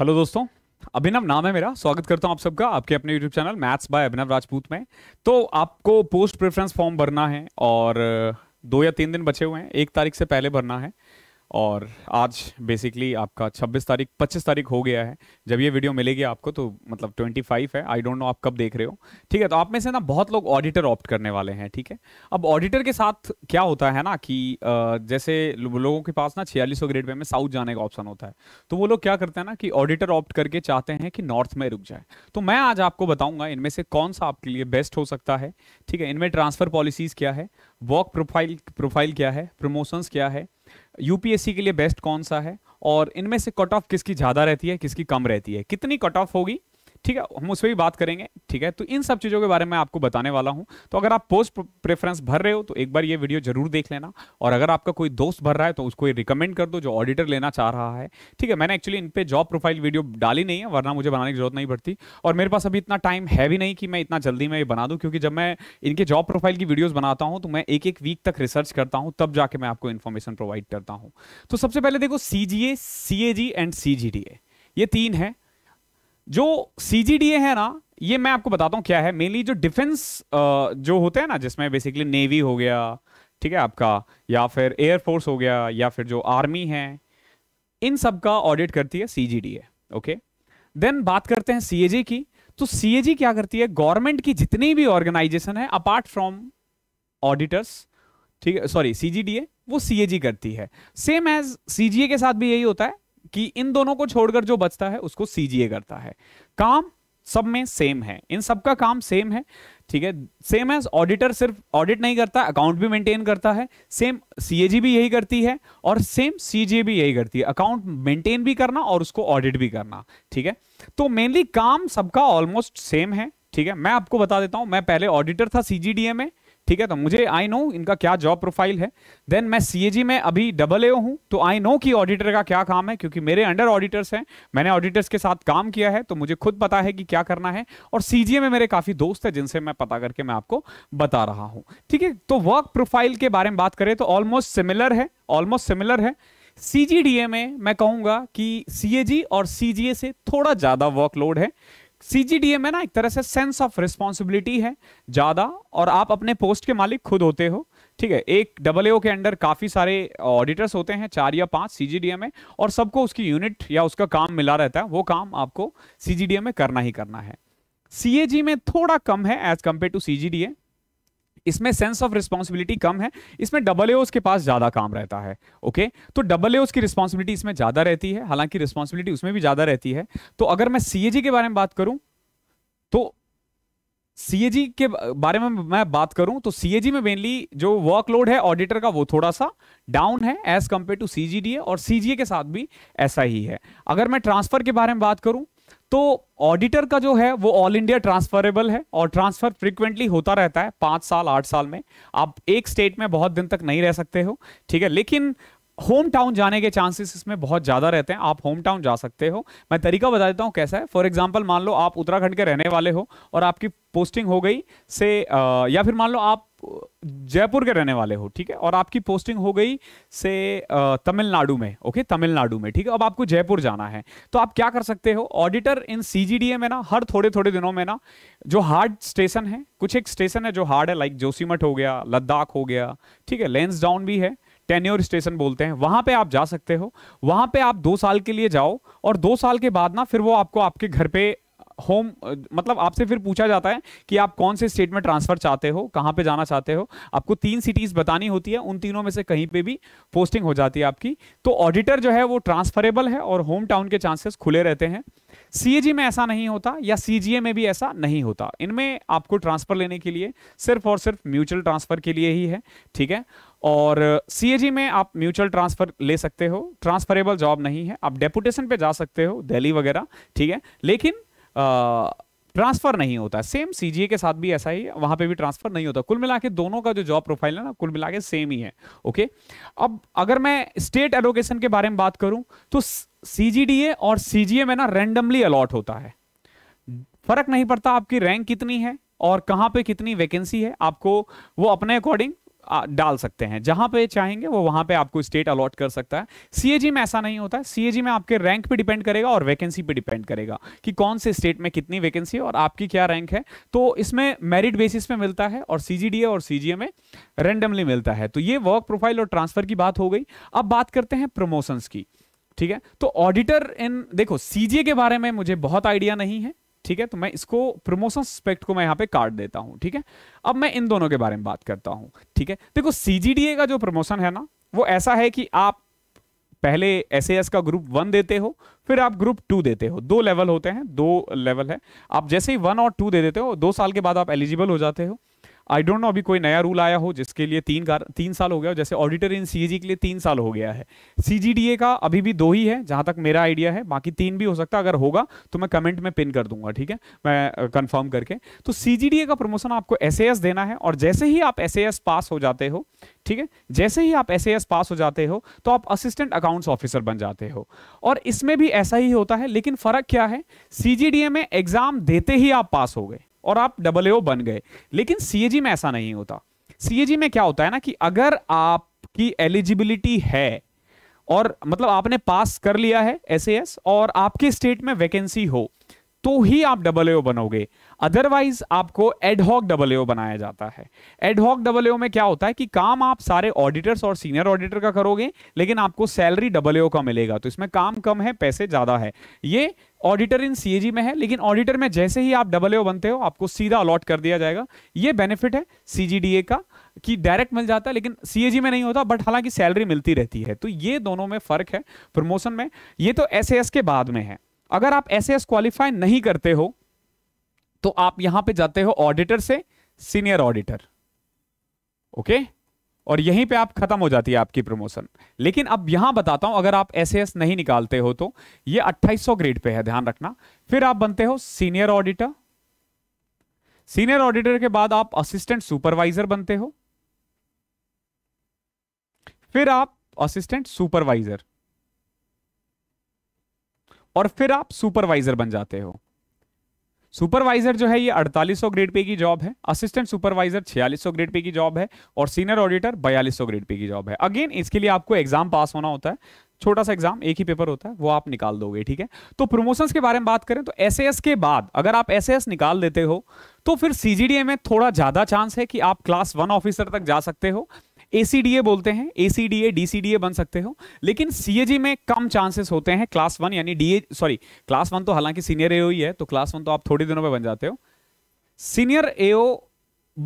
hello दोस्तों अभिनव नाम है मेरा स्वागत करता हूं आप सबका आपके अपने YouTube channel maths by Abhinav Rajput में तो आपको पोस्ट प्रेफरेंस फॉर्म भरना है और दो या तीन दिन बचे हुए हैं एक तारीख से पहले भरना है और आज बेसिकली आपका 26 तारीख 25 तारीख हो गया है जब ये वीडियो मिलेगी आपको तो मतलब 25 है आई डोंट नो आप कब देख रहे हो ठीक है तो आप में से ना बहुत लोग ऑडिटर ऑप्ट करने वाले हैं ठीक है अब ऑडिटर के साथ क्या होता है ना कि जैसे लोगों के पास ना छियालीस ग्रेड पे में साउथ जाने का ऑप्शन होता है तो वो लोग क्या करते हैं ना कि ऑडिटर ऑप्ट करके चाहते हैं कि नॉर्थ में रुक जाए तो मैं आज आपको बताऊंगा इनमें से कौन सा आपके लिए बेस्ट हो सकता है ठीक है इनमें ट्रांसफर पॉलिसीज क्या है वर्क प्रोफाइल प्रोफाइल क्या है प्रमोशंस क्या है यूपीएससी के लिए बेस्ट कौन सा है और इनमें से कट ऑफ किसकी ज़्यादा रहती है किसकी कम रहती है कितनी कट ऑफ होगी ठीक है हम उस पर भी बात करेंगे ठीक है तो इन सब चीज़ों के बारे में आपको बताने वाला हूं तो अगर आप पोस्ट प्रेफरेंस भर रहे हो तो एक बार ये वीडियो जरूर देख लेना और अगर आपका कोई दोस्त भर रहा है तो उसको रिकमेंड कर दो जो ऑडिटर लेना चाह रहा है ठीक है मैंने एक्चुअली इन पर जॉब प्रोफाइल वीडियो डाली नहीं है वरना मुझे बनाने की जरूरत नहीं पड़ती और मेरे पास अभी इतना टाइम है भी नहीं कि मैं इतना जल्दी में बना दूँ क्योंकि जब मैं इनके जॉब प्रोफाइल की वीडियोज़ बनाता हूँ तो मैं एक एक वीक तक रिसर्च करता हूँ तब जाके मैं आपको इन्फॉर्मेशन प्रोवाइड करता हूँ तो सबसे पहले देखो सी जी ए सी ए जी and C G D A ये तीन है जो सीजीडीए है ना ये मैं आपको बताता हूँ क्या है मेनली जो डिफेंस जो होते हैं ना जिसमें बेसिकली नेवी हो गया ठीक है आपका या फिर एयरफोर्स हो गया या फिर जो आर्मी है इन सब का ऑडिट करती है सीजीडीए ओके देन बात करते हैं सीएजी की तो सीएजी क्या करती है गवर्नमेंट की जितनी भी ऑर्गेनाइजेशन है अपार्ट फ्रॉम ऑडिटर्स ठीक है सॉरी सीजीडीए वो सीएजी करती है सेम एज सीजीए के साथ भी यही होता है कि इन दोनों को छोड़कर जो बचता है उसको सीजीए करता है काम सब में सेम है इन सब का काम सेम है ठीक है सेम एज ऑडिटर सिर्फ ऑडिट नहीं करता अकाउंट भी मेंटेन करता है सेम सीएजी भी यही करती है और सेम सीजीए भी यही करती है अकाउंट मेंटेन भी करना और उसको ऑडिट भी करना ठीक है तो मेनली काम सबका ऑलमोस्ट सेम है ठीक है मैं आपको बता देता हूं मैं पहले ऑडिटर था सीजीडीए में ठीक है तो मुझे आई नो इनका क्या जॉब प्रोफाइल है देन मैं सी में अभी डबल ए हूं तो आई नो कि ऑडिटर का क्या काम है क्योंकि मेरे अंडर ऑडिटर्स हैं मैंने ऑडिटर्स के साथ काम किया है तो मुझे खुद पता है कि क्या करना है और सीजीए में मेरे काफी दोस्त हैं जिनसे मैं पता करके मैं आपको बता रहा हूं ठीक है तो वर्क प्रोफाइल के बारे में बात करें तो ऑलमोस्ट सिमिलर है ऑलमोस्ट सिमिलर है सीजीडीए में मैं कहूंगा कि सीएजी और सीजीए से थोड़ा ज्यादा वर्कलोड है सीजीडीएम है ना एक तरह से सेंस ऑफ रिस्पॉन्सिबिलिटी है ज़्यादा और आप अपने पोस्ट के मालिक खुद होते हो ठीक है एक डबल के अंडर काफ़ी सारे ऑडिटर्स होते हैं चार या पांच सीजीडीएम में और सबको उसकी यूनिट या उसका काम मिला रहता है वो काम आपको सीजीडीएम में करना ही करना है सीएजी में थोड़ा कम है एज कंपेयर टू सीजीडीए इसमें सेंस ऑफ रिस्पॉन्सिबिलिटी कम है इसमें डबल ए के पास ज्यादा काम रहता है ओके तो डबल ए की रिस्पॉन्सिबिलिटी इसमें ज्यादा रहती है हालांकि रिस्पॉन्सिबिलिटी उसमें भी ज्यादा रहती है तो अगर मैं सी के बारे में बात करूं तो सीएजी के बारे में मैं बात करूं तो सीएजी में मेनली जो वर्कलोड है ऑडिटर का वो थोड़ा सा डाउन है एज कंपेयर टू सीजीडीए और सीजीए के साथ भी ऐसा ही है अगर मैं ट्रांसफर के बारे में बात करूं तो ऑडिटर का जो है वो ऑल इंडिया ट्रांसफरेबल है और ट्रांसफर फ्रीक्वेंटली होता रहता है पांच साल आठ साल में आप एक स्टेट में बहुत दिन तक नहीं रह सकते हो ठीक है लेकिन होम टाउन जाने के चांसेस इसमें बहुत ज़्यादा रहते हैं आप होम टाउन जा सकते हो मैं तरीका बता देता हूं कैसा है फॉर एग्जाम्पल मान लो आप उत्तराखंड के रहने वाले हो और आपकी पोस्टिंग हो गई से या फिर मान लो आप जयपुर के रहने वाले हो ठीक है और आपकी पोस्टिंग हो गई से तमिलनाडु में ओके तमिलनाडु में ठीक है अब आपको जयपुर जाना है तो आप क्या कर सकते हो ऑडिटर इन सीजीडीए में ना हर थोड़े थोड़े दिनों में ना जो हार्ड स्टेशन है कुछ एक स्टेशन है जो हार्ड है लाइक जोशीमठ हो गया लद्दाख हो गया ठीक है लेंस डाउन भी है टेन्योर स्टेशन बोलते हैं वहां पे आप जा सकते हो वहां पे आप दो साल के लिए जाओ और दो साल के बाद ना फिर वो आपको आपके घर पे होम मतलब आपसे फिर पूछा जाता है कि आप कौन से स्टेट में ट्रांसफर चाहते हो कहां पे जाना चाहते हो आपको तीन सिटीज बतानी होती है उन तीनों में से कहीं पे भी पोस्टिंग हो जाती है आपकी तो ऑडिटर जो है वो ट्रांसफरेबल है और होम टाउन के चांसेस खुले रहते हैं सीएजी में ऐसा नहीं होता या सीजीए में भी ऐसा नहीं होता इनमें आपको ट्रांसफर लेने के लिए सिर्फ और सिर्फ म्यूचुअल ट्रांसफर के लिए ही है ठीक है और सीएजी में आप म्यूचुअल ट्रांसफर ले सकते हो ट्रांसफरेबल जॉब नहीं है आप डेपुटेशन पे जा सकते हो दिल्ली वगैरह ठीक है लेकिन ट्रांसफर नहीं होता सेम सीजीए के साथ भी ऐसा ही है वहां पे भी ट्रांसफर नहीं होता कुल मिला के दोनों का जो जॉब प्रोफाइल है ना कुल मिला के सेम ही है ओके अब अगर मैं स्टेट एलोकेशन के बारे में बात करूं तो सीजीडीए और सीजीए में ना रेंडमली अलॉट होता है फर्क नहीं पड़ता आपकी रैंक कितनी है और कहाँ पे कितनी वैकेंसी है आपको वो अपने अकॉर्डिंग डाल सकते हैं जहां पे चाहेंगे वो वहां पे आपको स्टेट अलॉट कर सकता है सीएजी में ऐसा नहीं होता है सीएजी में आपके रैंक पे डिपेंड करेगा और वैकेंसी पे डिपेंड करेगा कि कौन से स्टेट में कितनी वैकेंसी है और आपकी क्या रैंक है तो इसमें मेरिट बेसिस पे मिलता है और सीजीडीए और सीजीए में रेंडमली मिलता है तो ये वर्क प्रोफाइल और ट्रांसफर की बात हो गई अब बात करते हैं प्रमोशंस की ठीक है तो ऑडिटर इन देखो सीजीए के बारे में मुझे बहुत आइडिया नहीं है ठीक है तो मैं इसको प्रमोशन स्पेक्ट को मैं यहां पे काट देता हूं ठीक है अब मैं इन दोनों के बारे में बात करता हूं ठीक है देखो सीजीडीए का जो प्रमोशन है ना वो ऐसा है कि आप पहले एस का ग्रुप वन देते हो फिर आप ग्रुप टू देते हो दो लेवल होते हैं दो लेवल है आप जैसे ही वन और टू दे देते हो दो साल के बाद आप एलिजिबल हो जाते हो आई डोंट नो अभी कोई नया रूल आया हो जिसके लिए तीन तीन साल हो गया हो जैसे ऑडिटर इन सी के लिए तीन साल हो गया है सी का अभी भी दो ही है जहां तक मेरा आइडिया है बाकी तीन भी हो सकता है अगर होगा तो मैं कमेंट में पिन कर दूंगा ठीक है मैं कंफर्म करके तो सी का प्रमोशन आपको एस देना है और जैसे ही आप एस पास हो जाते हो ठीक है जैसे ही आप एस पास हो जाते हो तो आप असिस्टेंट अकाउंट्स ऑफिसर बन जाते हो और इसमें भी ऐसा ही होता है लेकिन फर्क क्या है सी में एग्जाम देते ही आप पास हो गए और आप डबल ए बन गए लेकिन सीएजी में ऐसा नहीं होता सीएजी में क्या होता है ना कि अगर आपकी एलिजिबिलिटी है और मतलब आपने पास कर लिया है एस और आपके स्टेट में वैकेंसी हो तो ही आप डबल ओ बनोगे अदरवाइज आपको एडहॉक डबल ओ बनाया जाता है एडहॉक डबल ओ में क्या होता है कि काम आप सारे ऑडिटर्स और सीनियर ऑडिटर का करोगे लेकिन आपको सैलरी डबल ओ का मिलेगा तो इसमें काम कम है पैसे ज्यादा है ये ऑडिटर इन सीएजी में है लेकिन ऑडिटर में जैसे ही आप डबल ओ बनते हो आपको सीधा अलॉट कर दिया जाएगा ये बेनिफिट है सीजीडीए का कि डायरेक्ट मिल जाता है लेकिन सीएजी में नहीं होता बट हालांकि सैलरी मिलती रहती है तो ये दोनों में फर्क है प्रमोशन में ये तो एसएएस के बाद में है अगर आप एस एस क्वालिफाई नहीं करते हो तो आप यहां पे जाते हो ऑडिटर से सीनियर ऑडिटर ओके और यहीं पे आप खत्म हो जाती है आपकी प्रमोशन लेकिन अब यहां बताता हूं अगर आप एस नहीं निकालते हो तो ये 2800 ग्रेड पे है ध्यान रखना फिर आप बनते हो सीनियर ऑडिटर सीनियर ऑडिटर के बाद आप असिस्टेंट सुपरवाइजर बनते हो फिर आप असिस्टेंट सुपरवाइजर और फिर आप सुपरवाइजर बन जाते हो सुपरवाइजर जो है ये 4800 ग्रेड पे की जॉब है असिस्टेंट सुपरवाइजर 4600 ग्रेड पे की जॉब है और सीनियर ऑडिटर 4200 ग्रेड पे की जॉब है अगेन इसके लिए आपको एग्जाम पास होना होता है छोटा सा एग्जाम एक ही पेपर होता है वो आप निकाल दोगे ठीक है तो प्रमोशंस के बारे में बात करें तो एस के बाद अगर आप एस निकाल देते हो तो फिर सीजीडीए में थोड़ा ज्यादा चांस है कि आप क्लास वन ऑफिसर तक जा सकते हो एसीडीए बोलते हैं एसीडीए डीसीडीए बन सकते हो लेकिन सीएजी में कम चांसेस होते हैं क्लास वन यानी डीए सॉरी क्लास वन तो हालांकि सीनियर एओ ही है तो क्लास वन तो आप थोड़े दिनों में बन जाते हो सीनियर एओ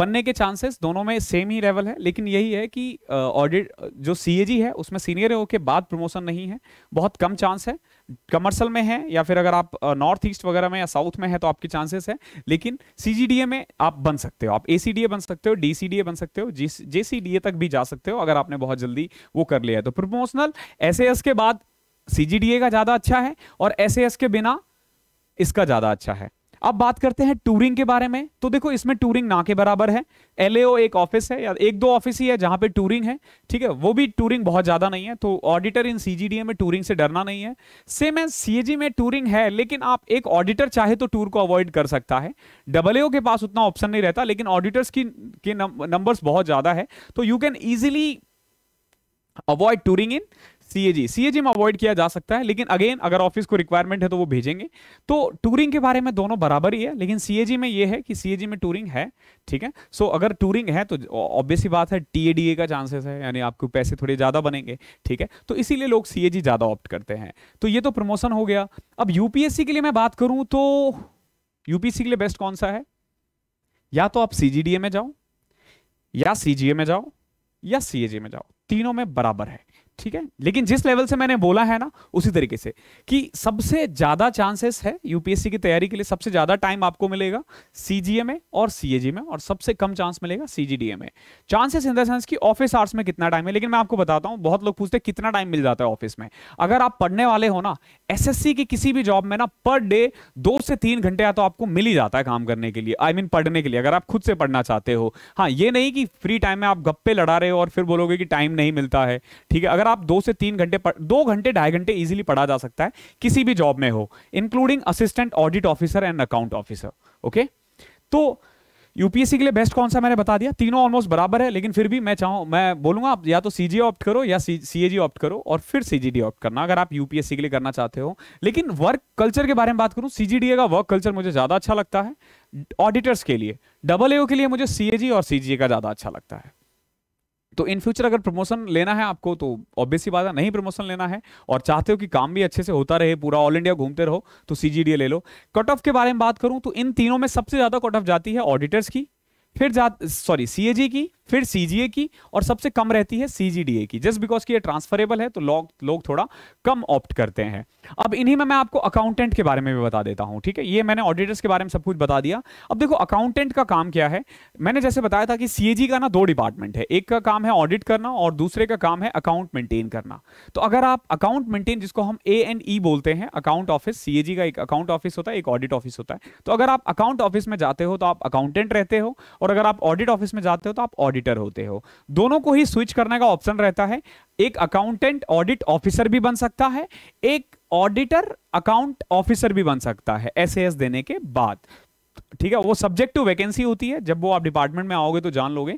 बनने के चांसेस दोनों में सेम ही लेवल है लेकिन यही है कि ऑडिट uh, जो सीएजी है उसमें सीनियर एओ के बाद प्रमोशन नहीं है बहुत कम चांस है कमर्शल में है या फिर अगर आप नॉर्थ ईस्ट वगैरह में या साउथ में है तो आपके चांसेस है लेकिन सीजीडीए में आप बन सकते हो आप एसीडीए बन सकते हो डीसीडीए बन सकते हो जेसीडीए तक भी जा सकते हो अगर आपने बहुत जल्दी वो कर लिया है तो प्रमोशनल एस के बाद सीजीडीए का ज्यादा अच्छा है और एस के बिना इसका ज्यादा अच्छा है अब बात करते हैं टूरिंग के बारे में तो देखो इसमें टूरिंग ना के बराबर है एल एक ऑफिस है या एक दो ऑफिस ही है जहां पे टूरिंग है ठीक है वो भी टूरिंग बहुत ज्यादा नहीं है तो ऑडिटर इन सीजीडीए में टूरिंग से डरना नहीं है सेम है सीएजी में टूरिंग है लेकिन आप एक ऑडिटर चाहे तो टूर को अवॉइड कर सकता है डबल के पास उतना ऑप्शन नहीं रहता लेकिन ऑडिटर्स की नंबर नंबर्स बहुत ज्यादा है तो you can easily avoid touring in CAG CAG में अवॉइड किया जा सकता है लेकिन अगेन अगर ऑफिस को रिक्वायरमेंट है तो वो भेजेंगे तो टूरिंग के बारे में दोनों बराबर ही है लेकिन सीएजी में ये है कि सीएजी में टूरिंग है ठीक है सो so, अगर टूरिंग है तो ऑब्वियस ही बात है टीएडीए का चांसेस है यानी आपको पैसे थोड़े ज़्यादा बनेंगे ठीक है तो इसीलिए लोग सीएजी ज़्यादा ऑप्ट करते हैं तो ये तो प्रमोशन हो गया अब यूपीएससी के लिए मैं बात करूँ तो यूपीएससी के लिए बेस्ट कौन सा है या तो आप सीजीडीए में जाओ या सीजीए में जाओ या सीएजी में जाओ तीनों में बराबर है ठीक है लेकिन जिस लेवल से मैंने बोला है ना उसी तरीके से कि सबसे ज़्यादा चांसेस है यूपीएससी की तैयारी के लिए सबसे ज़्यादा टाइम आपको मिलेगा सीजीए में और सीएजी में और सबसे कम चांस मिलेगा सीजीडीए में chances in the sense office hours में कितना टाइम है लेकिन मैं आपको बताता हूं बहुत लोग पूछते कितना टाइम मिल जाता है ऑफिस में अगर आप पढ़ने वाले हो ना एस की किसी भी जॉब में ना पर डे दो से तीन घंटे या तो आपको मिल ही जाता है काम करने के लिए आई I मीन mean, पढ़ने के लिए अगर आप खुद से पढ़ना चाहते हो हाँ ये नहीं कि फ्री टाइम में आप गप्पे लड़ा रहे हो और फिर बोलोगे कि टाइम नहीं मिलता है ठीक है अगर आप दो से तीन घंटे दो घंटे ढाई घंटे इजीली पढ़ा जा सकता है किसी भी जॉब में हो including assistant audit officer and account officer okay तो यूपीएससी के लिए बेस्ट कौन सा मैंने बता दिया तीनों ऑलमोस्ट बराबर है लेकिन फिर भी मैं चाहूँ मैं बोलूंगा आप या तो सीजी ऑप्ट करो या सी ए ऑप्ट करो और फिर सीजीडी ऑप्ट करना अगर आप यूपीएससी के लिए करना चाहते हो लेकिन वर्क कल्चर के बारे में बात करूँ सीजीडीए का वर्क कल्चर मुझे ज़्यादा अच्छा लगता है ऑडिटर्स के लिए डबल ए के लिए मुझे सी और सी का ज़्यादा अच्छा लगता है तो इन फ्यूचर अगर प्रमोशन लेना है आपको तो ऑब्वियस ही बात है नहीं प्रमोशन लेना है और चाहते हो कि काम भी अच्छे से होता रहे पूरा ऑल इंडिया घूमते रहो तो सी ले लो कट ऑफ के बारे में बात करूं तो इन तीनों में सबसे ज्यादा कट ऑफ जाती है ऑडिटर्स की फिर जा सॉरी सी की फिर सीजीए की और सबसे कम रहती है सीजीडीए की जस्ट बिकॉज की ये ट्रांसफरेबल है तो लोग लोग थोड़ा कम ऑप्ट करते हैं अब इन्हीं में मैं आपको अकाउंटेंट के बारे में भी बता देता हूं ठीक है ये मैंने ऑडिटर्स के बारे में सब कुछ बता दिया अब देखो अकाउंटेंट का काम क्या है मैंने जैसे बताया था कि सीएजी का ना दो डिपार्टमेंट है एक का काम है ऑडिट करना और दूसरे का काम है अकाउंट मेंटेन करना तो अगर आप अकाउंट मेंटेन जिसको हम ए एंड ई बोलते हैं अकाउंट ऑफिस सीएजी का एक अकाउंट ऑफिस होता है एक ऑडिट ऑफिस होता है तो अगर आप अकाउंट ऑफिस में जाते हो तो आप अकाउंटेंट रहते हो और अगर आप ऑडिट ऑफिस में जाते हो तो आप ऑडिट ऑडिटर होते हो दोनों को ही स्विच करने का ऑप्शन रहता है एक अकाउंटेंट ऑडिट ऑफिसर भी बन सकता है एक ऑडिटर अकाउंट ऑफिसर भी बन सकता है एस देने के बाद ठीक है वो सब्जेक्ट टू वैकेंसी होती है जब वो आप डिपार्टमेंट में आओगे तो जान लोगे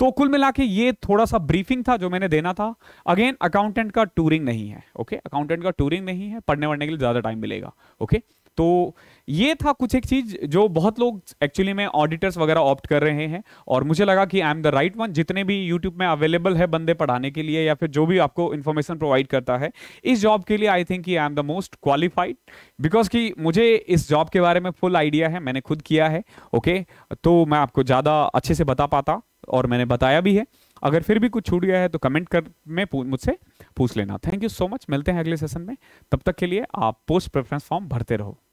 तो कुल मिला के ये थोड़ा सा ब्रीफिंग था जो मैंने देना था अगेन अकाउंटेंट का टूरिंग नहीं है ओके अकाउंटेंट का टूरिंग नहीं है पढ़ने वढ़ने के लिए ज़्यादा टाइम मिलेगा ओके तो ये था कुछ एक चीज जो बहुत लोग एक्चुअली में ऑडिटर्स वगैरह ऑप्ट कर रहे हैं और मुझे लगा कि I am the right one जितने भी यूट्यूब में अवेलेबल है बंदे पढ़ाने के लिए या फिर जो भी आपको इन्फॉर्मेशन प्रोवाइड करता है इस जॉब के लिए I think I am the most qualified because कि मुझे इस जॉब के बारे में फुल आइडिया है मैंने खुद किया है ओके तो मैं आपको ज़्यादा अच्छे से बता पाता और मैंने बताया भी है अगर फिर भी कुछ छूट गया है तो कमेंट कर में मुझसे पूछ लेना थैंक यू सो मच मिलते हैं अगले सेशन में तब तक के लिए आप पोस्ट प्रेफरेंस फॉर्म भरते रहो